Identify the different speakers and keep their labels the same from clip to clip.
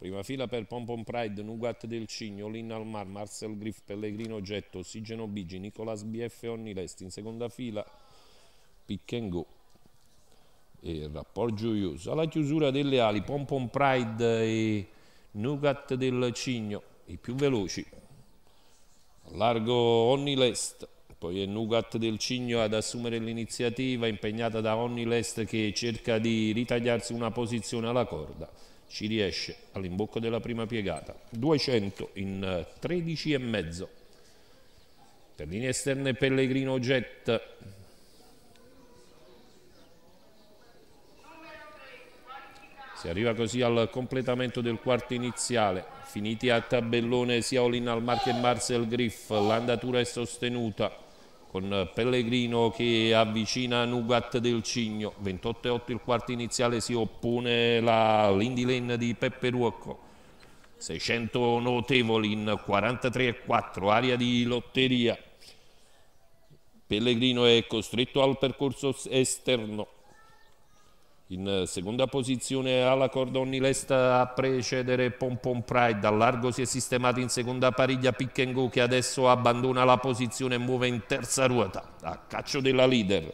Speaker 1: Prima fila per Pompon Pride, Nugat del Cigno, Lin Almar, Marcel Griff, Pellegrino Getto, Ossigeno Bigi, Nicolas BF Onni Lesti. In seconda fila Pick and Go e Rapport Gioioso. Alla chiusura delle ali Pompon Pride e Nugat del Cigno, i più veloci. Al largo Onni Lest. Poi è Nugat del Cigno ad assumere l'iniziativa, impegnata da Onni Lest che cerca di ritagliarsi una posizione alla corda ci riesce all'imbocco della prima piegata 200 in 13 eh, e mezzo per linee esterne Pellegrino Jet si arriva così al completamento del quarto iniziale finiti a tabellone sia Olin al Mark e Marcel Griff l'andatura è sostenuta con Pellegrino che avvicina Nugat del Cigno, 28-8 il quarto iniziale si oppone la Lindy Lane di Peppe Ruocco. 600 notevoli in 43-4, aria di lotteria. Pellegrino è costretto al percorso esterno, in seconda posizione alla Cordonni Lesta a precedere Pompon Pride, al largo si è sistemato in seconda pariglia Pick and Go che adesso abbandona la posizione e muove in terza ruota a caccio della leader.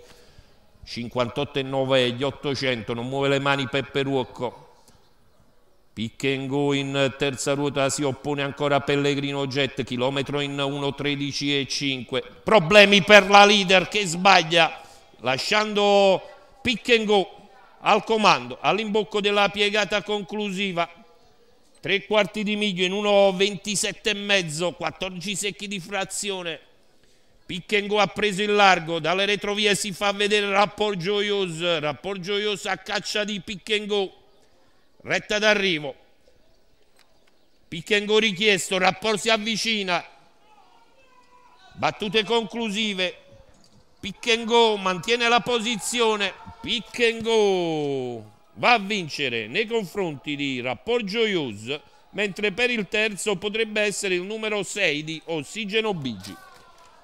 Speaker 1: 58,9 e gli 800, non muove le mani Peppe Ruocco. Pick and go in terza ruota si oppone ancora a Pellegrino Jet, chilometro in 1.13 e 5. Problemi per la leader che sbaglia, lasciando pick and go al comando, all'imbocco della piegata conclusiva, tre quarti di miglio in 1,27,5, 14 secchi di frazione. Pickengo ha preso il largo, dalle retrovie si fa vedere Rapport Joyous, Rapport Joyous a caccia di Pickengo, retta d'arrivo. Pickengo richiesto, Rapport si avvicina, battute conclusive, Pickengo mantiene la posizione pick and go va a vincere nei confronti di Rapport Joyous mentre per il terzo potrebbe essere il numero 6 di Ossigeno Bigi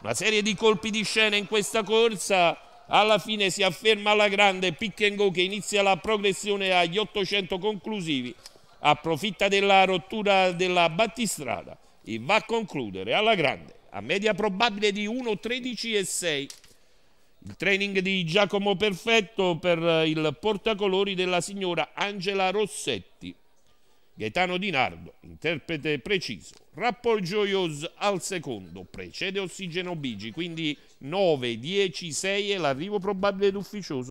Speaker 1: una serie di colpi di scena in questa corsa alla fine si afferma alla grande pick and go che inizia la progressione agli 800 conclusivi approfitta della rottura della battistrada e va a concludere alla grande a media probabile di 1.13 e 6 il training di Giacomo Perfetto per eh, il portacolori della signora Angela Rossetti. Gaetano Di Nardo, interprete preciso. Rapport Joyous al secondo, precede Ossigeno Bigi, quindi 9, 10, 6 e l'arrivo probabile ed ufficioso.